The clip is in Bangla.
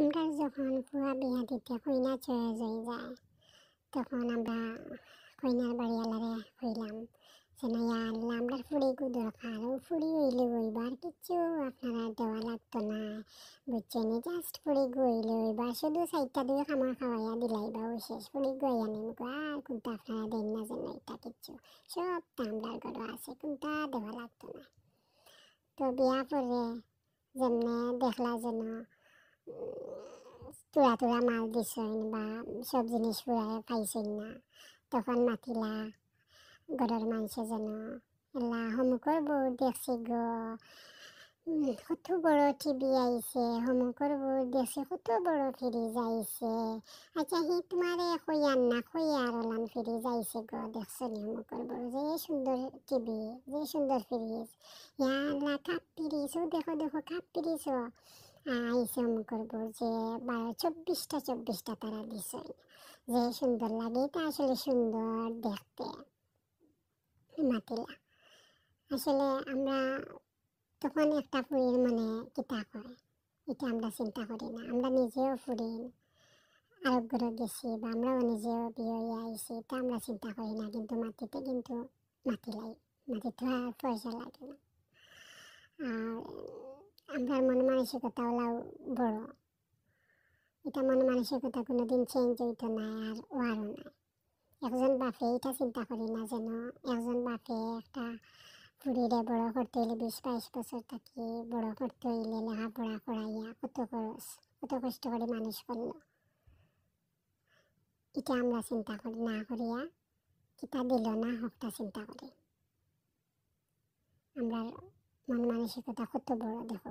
আমরা যখন পুরা বিয়া দিতে কইনা চয়ে যাই যায় তখন আমরা কইনার বাড়ি আলারে হইলাম যে না আল্লাহ আমরা ফুড়ি ফুড়িকু দরকার ও ফুড়ি হইলে ওইবার কিচ্ছু আপনারা দেওয়া লাগতো না বুঝছে নি জাস্ট ফুড়ি গইলে ওইবার শুধু সাইডটা দিয়ে খামার খাওয়াইয়া দিলাই বা ও শেষ ফুড়িকু হইয়া নিমকু আর কোনটা আপনারা দেন না যেন এটা কিচ্ছু সব তামলার গড়ো আছে কোনটা দেওয়া লাগতো না তো বিয়া পরে যেমনে দেখলা যেন চূড়া টুড়া মাল দিছেন বা সব জিনিস ফুরাই পাইছেন না তখন মাতিলা ঘরের মানুষে যেন এলা হমুকর বউ দেখছি গো কত বড় টিভি আইছে হমুকর বউ দেখছি কত বড় ফিরি যাইছে আচ্ছা হি তোমারে কইয়ার না কইয়ার ওলান ফিরি যাইছে গ দেখছো নি হমুকর বউ যে সুন্দর টিভি যে সুন্দর ফিরিজ ইয়ার কাপ ফিরিছো দেখো দেখো কাপ ফিরিছো আইসম করবো যে চব্বিশটা চব্বিশটা তারা দিছই যে সুন্দর লাগে এটা আসলে সুন্দর দেখতে মাতিলা আসলে আমরা তখন একটা ফুরির মানে কিতা হয় এটা আমরা চিন্তা করি না আমরা নিজেও ফুরিন আরোগ্যর গেছি বা আমরাও নিজেও বিয়ে আইছি এটা আমরা চিন্তা করি না কিন্তু মাটিতে কিন্তু মাটি লাগে মাটি লাগে না আপনার মন ওলা বড় এটা মন মানসিকতা কোনো দিন চেঞ্জ হইতো না আর ওয়ারও নাই একজন বাপে এটা চিন্তা করি না যেন একজন বাপে একটা পুরীরে বড় করতে হইলে বিশ বাইশ বছর থাকি বড় করতে হইলে লেখাপড়া করাইয়া কত খরচ কত কষ্ট করে মানুষ করলো এটা আমরা চিন্তা করি না করিয়া এটা দিল না হকটা চিন্তা করি আমরা মন মানে মানসিকতা কত বড় দেখো